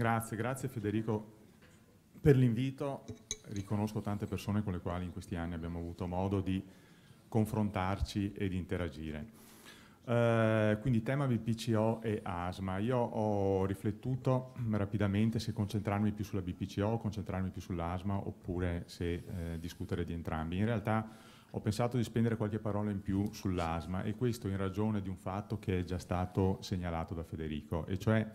Grazie, grazie Federico per l'invito. Riconosco tante persone con le quali in questi anni abbiamo avuto modo di confrontarci e di interagire. Eh, quindi tema BPCO e asma. Io ho riflettuto rapidamente se concentrarmi più sulla BPCO concentrarmi più sull'asma oppure se eh, discutere di entrambi. In realtà ho pensato di spendere qualche parola in più sull'asma e questo in ragione di un fatto che è già stato segnalato da Federico e cioè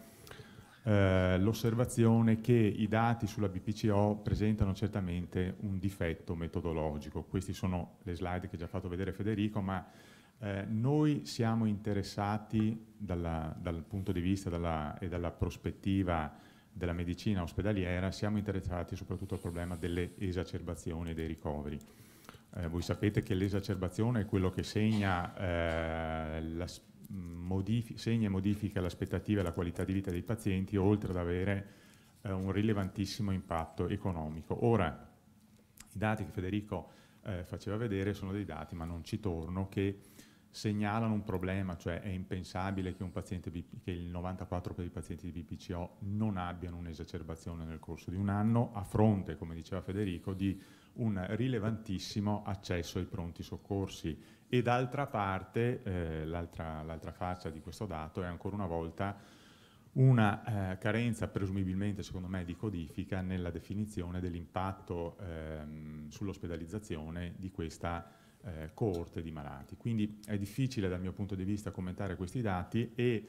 eh, l'osservazione che i dati sulla BPCO presentano certamente un difetto metodologico. Queste sono le slide che ha già fatto vedere Federico, ma eh, noi siamo interessati dalla, dal punto di vista dalla, e dalla prospettiva della medicina ospedaliera, siamo interessati soprattutto al problema delle esacerbazioni dei ricoveri. Eh, voi sapete che l'esacerbazione è quello che segna eh, la, segna e modifica l'aspettativa e la qualità di vita dei pazienti, oltre ad avere eh, un rilevantissimo impatto economico. Ora, i dati che Federico eh, faceva vedere sono dei dati, ma non ci torno, che segnalano un problema, cioè è impensabile che, che il 94% dei pazienti di BPCO non abbiano un'esacerbazione nel corso di un anno, a fronte, come diceva Federico, di un rilevantissimo accesso ai pronti soccorsi. E d'altra parte, eh, l'altra faccia di questo dato è ancora una volta una eh, carenza presumibilmente, secondo me, di codifica nella definizione dell'impatto ehm, sull'ospedalizzazione di questa eh, coorte di malati. Quindi è difficile dal mio punto di vista commentare questi dati e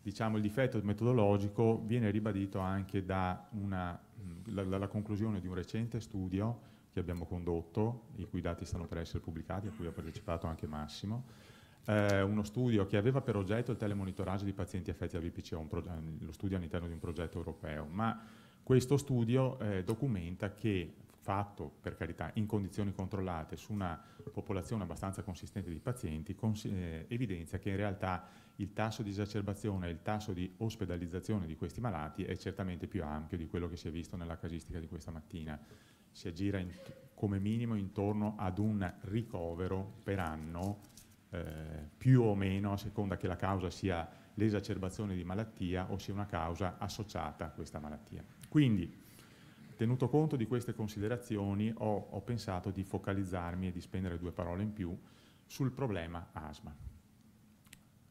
diciamo, il difetto metodologico viene ribadito anche dalla mm, conclusione di un recente studio che abbiamo condotto, i cui dati stanno per essere pubblicati, a cui ha partecipato anche Massimo, eh, uno studio che aveva per oggetto il telemonitoraggio di pazienti affetti da VPC, lo studio all'interno di un progetto europeo, ma questo studio eh, documenta che fatto, per carità, in condizioni controllate su una popolazione abbastanza consistente di pazienti, cons eh, evidenzia che in realtà il tasso di esacerbazione e il tasso di ospedalizzazione di questi malati è certamente più ampio di quello che si è visto nella casistica di questa mattina. Si aggira come minimo intorno ad un ricovero per anno, eh, più o meno a seconda che la causa sia l'esacerbazione di malattia o sia una causa associata a questa malattia. Quindi, Tenuto conto di queste considerazioni ho, ho pensato di focalizzarmi e di spendere due parole in più sul problema asma.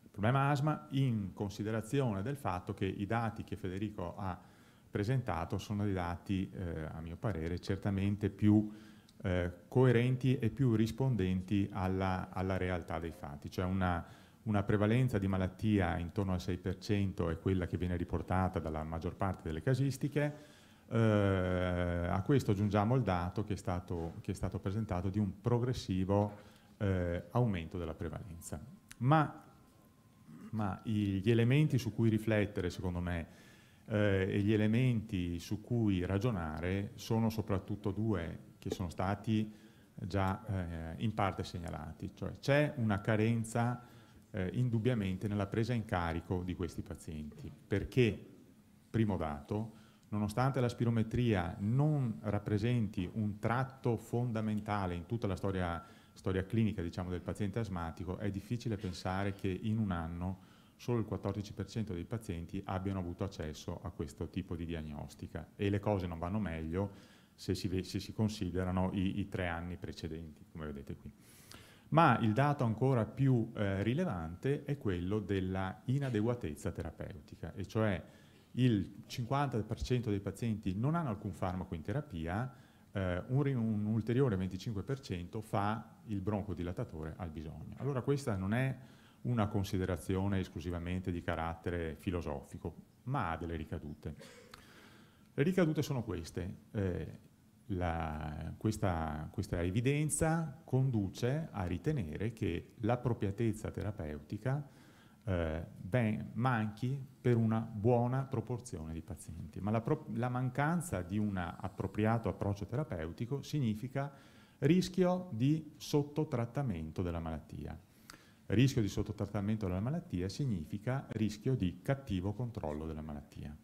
Il problema asma in considerazione del fatto che i dati che Federico ha presentato sono dei dati, eh, a mio parere, certamente più eh, coerenti e più rispondenti alla, alla realtà dei fatti, cioè una, una, prevalenza di malattia intorno al 6% è quella che viene riportata dalla maggior parte delle casistiche, eh, a questo aggiungiamo il dato che è stato, che è stato presentato di un progressivo eh, aumento della prevalenza. Ma, ma gli elementi su cui riflettere, secondo me, eh, e gli elementi su cui ragionare sono soprattutto due che sono stati già eh, in parte segnalati, cioè c'è una carenza eh, indubbiamente nella presa in carico di questi pazienti, perché, primo dato, nonostante la spirometria non rappresenti un tratto fondamentale in tutta la storia, storia clinica diciamo, del paziente asmatico, è difficile pensare che in un anno solo il 14% dei pazienti abbiano avuto accesso a questo tipo di diagnostica e le cose non vanno meglio se si, se si considerano i, i, tre anni precedenti, come vedete qui. Ma il dato ancora più eh, rilevante è quello della inadeguatezza terapeutica, e cioè il 50% dei pazienti non hanno alcun farmaco in terapia, eh, un, un, ulteriore 25% fa il broncodilatatore al bisogno. Allora questa non è una considerazione esclusivamente di carattere filosofico, ma ha delle ricadute. Le ricadute sono queste. Eh, la, questa, questa evidenza conduce a ritenere che l'appropriatezza terapeutica eh, ben, manchi per una buona proporzione di pazienti. Ma la, pro, la mancanza di un appropriato approccio terapeutico significa rischio di sottotrattamento della malattia. Rischio di sottotrattamento della malattia significa rischio di cattivo controllo della malattia.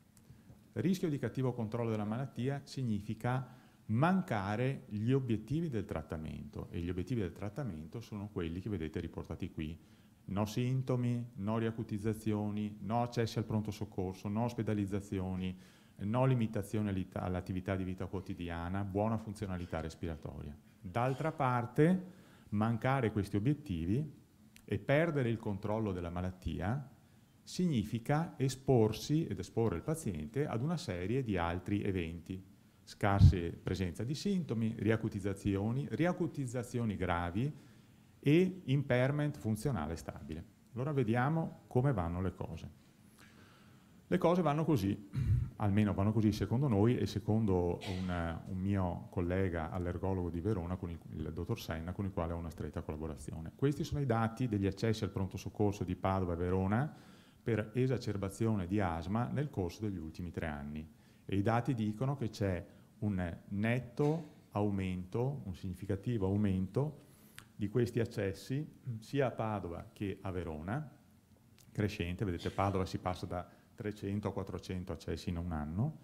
Rischio di cattivo controllo della malattia significa mancare gli obiettivi del trattamento e gli obiettivi del trattamento sono quelli che vedete riportati qui no sintomi, no riacutizzazioni, no accessi al pronto soccorso, no ospedalizzazioni, no limitazioni all'attività di vita quotidiana, buona funzionalità respiratoria. D'altra parte, mancare questi obiettivi e perdere il controllo della malattia significa esporsi ed esporre il paziente ad una serie di altri eventi, scarse presenza di sintomi, riacutizzazioni, riacutizzazioni gravi, e impairment funzionale stabile. Allora vediamo come vanno le cose. Le cose vanno così, almeno vanno così secondo noi e secondo un, un mio collega allergologo di Verona, il, il, dottor Senna, con il quale ho una stretta collaborazione. Questi sono i dati degli accessi al pronto soccorso di Padova e Verona per esacerbazione di asma nel corso degli ultimi tre anni e i dati dicono che c'è un netto aumento, un significativo aumento di questi accessi sia a Padova che a Verona, crescente, vedete Padova si passa da 300 a 400 accessi in un anno.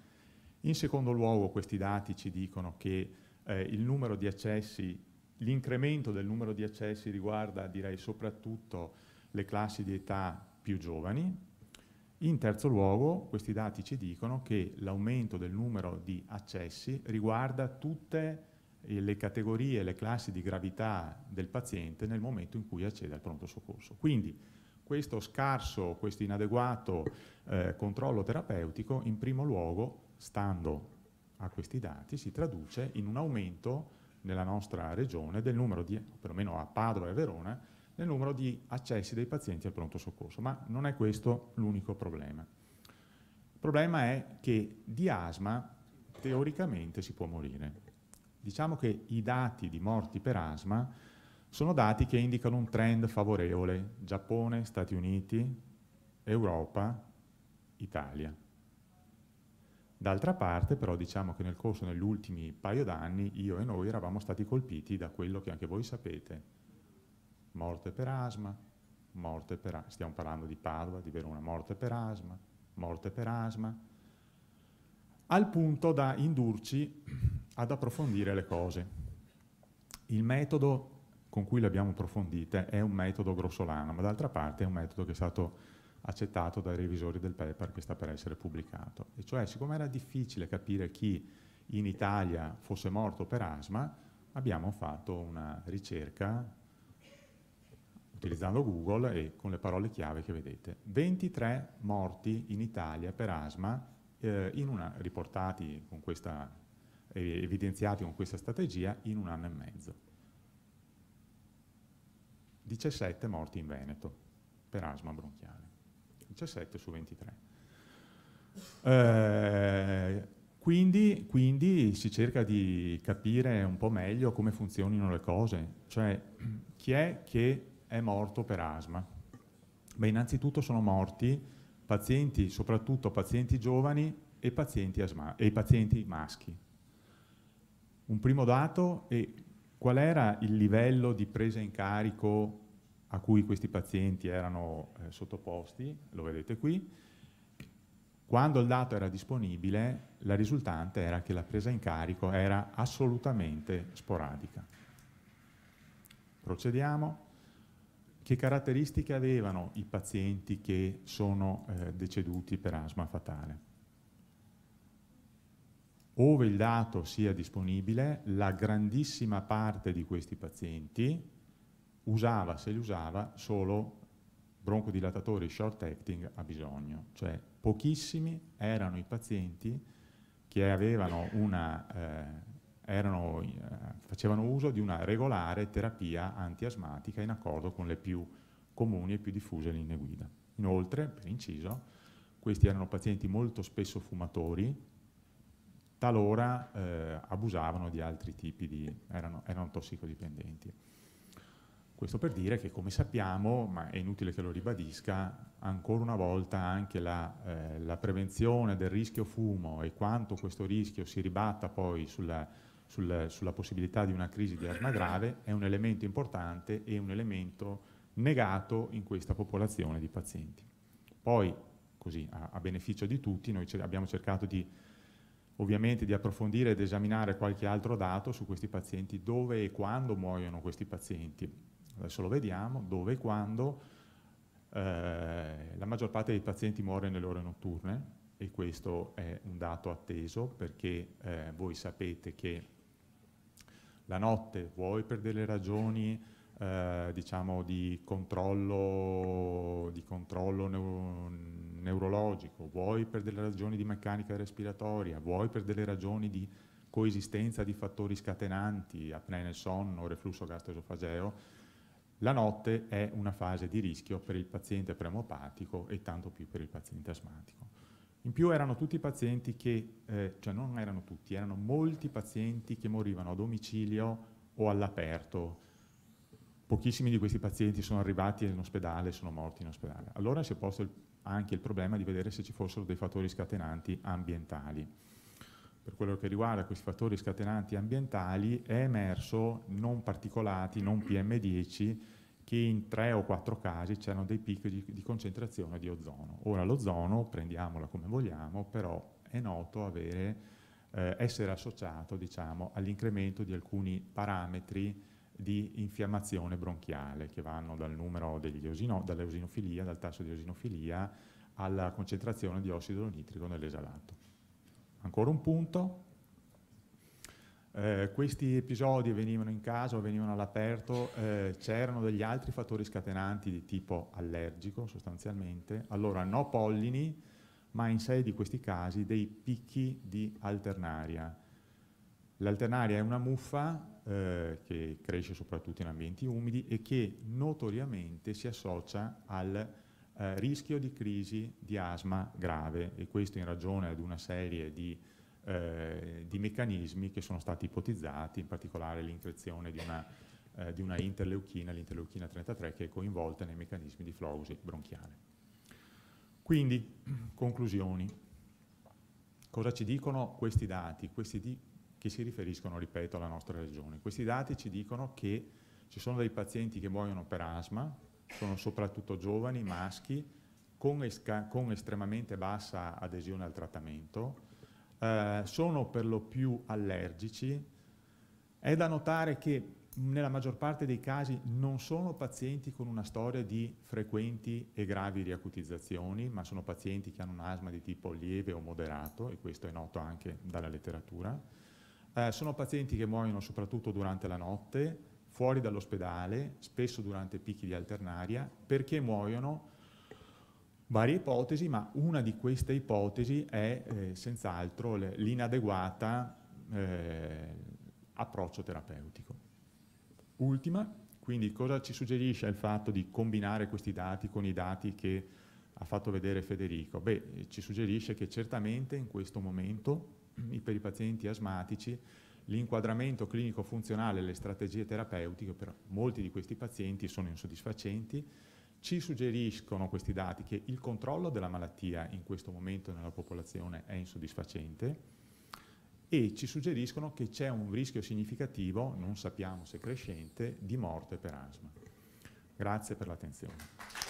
In secondo luogo questi dati ci dicono che eh, accessi, l'incremento del numero di accessi riguarda direi soprattutto le classi di età più giovani. In terzo luogo questi dati ci dicono che l'aumento del numero di accessi riguarda tutte le le categorie, le classi di gravità del paziente nel momento in cui accede al pronto soccorso. Quindi questo scarso, questo inadeguato eh, controllo terapeutico in primo luogo, stando a questi dati, si traduce in un aumento nella nostra regione del numero di, perlomeno a Padova e Verona, nel numero di accessi dei pazienti al pronto soccorso, ma non è questo l'unico problema. Il problema è che di asma teoricamente si può morire Diciamo che i dati di morti per asma sono dati che indicano un trend favorevole, Giappone, Stati Uniti, Europa, Italia. D'altra parte però diciamo che nel corso degli ultimi paio d'anni io e noi eravamo stati colpiti da quello che anche voi sapete, morte per asma, morte per asma, stiamo parlando di Padova, di Verona, morte per asma, morte per asma, al punto da indurci ad approfondire le cose. Il metodo con cui le abbiamo approfondite è un metodo grossolano, ma d'altra parte è un metodo che è stato accettato dai revisori del paper che sta per essere pubblicato. E cioè, siccome era difficile capire chi in Italia fosse morto per asma, abbiamo fatto una ricerca utilizzando Google e con le parole chiave che vedete. 23 morti in Italia per asma eh, una, riportati con questa eh, evidenziati con questa strategia in un anno e mezzo. 17 morti in Veneto per asma bronchiale, 17 su 23. Eh, quindi, quindi, si cerca di capire un po' meglio come funzionino le cose, cioè chi è che è morto per asma? Beh, innanzitutto sono morti pazienti, soprattutto pazienti giovani e pazienti, asma, e pazienti maschi, un primo dato e qual era il livello di presa in carico a cui questi pazienti erano eh, sottoposti, lo vedete qui, quando il dato era disponibile, la risultante era che la presa in carico era assolutamente sporadica. Procediamo. Che caratteristiche avevano i pazienti che sono eh, deceduti per asma fatale? ove il dato sia disponibile, la grandissima parte di questi pazienti usava, se li usava, solo broncodilatatori short acting a bisogno, cioè pochissimi erano i pazienti che avevano una, eh, erano, eh, facevano uso di una regolare terapia antiasmatica in accordo con le più comuni e più diffuse linee guida. Inoltre, per inciso, questi erano pazienti molto spesso fumatori, talora eh, abusavano di altri tipi di... erano, erano tossicodipendenti. Questo per dire che, come sappiamo, ma è inutile che lo ribadisca, ancora una volta anche la, eh, la prevenzione del rischio fumo e quanto questo rischio si ribatta poi sulla, sul, sulla, possibilità di una crisi di asma grave è un elemento importante e un elemento negato in questa popolazione di pazienti. Poi, così, a, a beneficio di tutti, noi abbiamo cercato di ovviamente di approfondire ed esaminare qualche altro dato su questi pazienti, dove e quando muoiono questi pazienti. Adesso lo vediamo, dove e quando. Eh, la maggior parte dei pazienti muore nelle ore notturne e questo è un dato atteso perché eh, voi sapete che la notte, vuoi per delle ragioni eh, diciamo di controllo, di controllo neurologico, vuoi per delle ragioni di meccanica respiratoria, vuoi per delle ragioni di coesistenza di fattori scatenanti, apnea nel sonno, reflusso gastroesofageo, la notte è una fase di rischio per il paziente premopatico e tanto più per il paziente asmatico. In più erano tutti pazienti che, eh, cioè non erano tutti, erano molti pazienti che morivano a domicilio o all'aperto. Pochissimi di questi pazienti sono arrivati in ospedale e sono morti in ospedale. Allora si è posto il anche il problema di vedere se ci fossero dei fattori scatenanti ambientali. Per quello che riguarda questi fattori scatenanti ambientali è emerso non particolati, non PM10, che in tre o quattro casi c'erano dei picchi di, di concentrazione di ozono. Ora l'ozono, prendiamola come vogliamo, però è noto avere, eh, essere associato diciamo, all'incremento di alcuni parametri di infiammazione bronchiale, che vanno dal numero degli osino, dall'eosinofilia, dal tasso di eosinofilia, alla concentrazione di ossido nitrico nell'esalato. Ancora un punto. Eh, questi episodi venivano in casa o venivano all'aperto, eh, c'erano degli altri fattori scatenanti di tipo allergico sostanzialmente, allora no pollini, ma in sei di questi casi dei picchi di alternaria. L'alternaria è una muffa eh, che cresce soprattutto in ambienti umidi e che notoriamente si associa al eh, rischio di crisi di asma grave e questo in ragione ad una serie di, eh, di meccanismi che sono stati ipotizzati, in particolare l'increzione di una, eh, di una interleuchina, l'interleuchina 33, che è coinvolta nei meccanismi di flausi bronchiale. Quindi, conclusioni. Cosa ci dicono questi dati? Questi, di che si riferiscono, ripeto, alla nostra regione. Questi dati ci dicono che ci sono dei pazienti che muoiono per asma, sono soprattutto giovani, maschi, con, con estremamente bassa adesione al trattamento, eh, sono per lo più allergici. È da notare che nella maggior parte dei casi non sono pazienti con una storia di frequenti e gravi riacutizzazioni, ma sono pazienti che hanno un asma di tipo lieve o moderato, e questo è noto anche dalla letteratura eh, sono pazienti che muoiono soprattutto durante la notte, fuori dall'ospedale, spesso durante picchi di alternaria, perché muoiono varie ipotesi, ma una di queste ipotesi è eh, senz'altro l'inadeguata eh, approccio terapeutico. Ultima, quindi cosa ci suggerisce il fatto di combinare questi dati con i dati che ha fatto vedere Federico? Beh, ci suggerisce che certamente in questo momento per i pazienti asmatici, l'inquadramento clinico funzionale e le strategie terapeutiche per molti di questi pazienti sono insoddisfacenti, ci suggeriscono questi dati che il controllo della malattia in questo momento nella popolazione è insoddisfacente e ci suggeriscono che c'è un rischio significativo, non sappiamo se crescente, di morte per asma. Grazie per l'attenzione.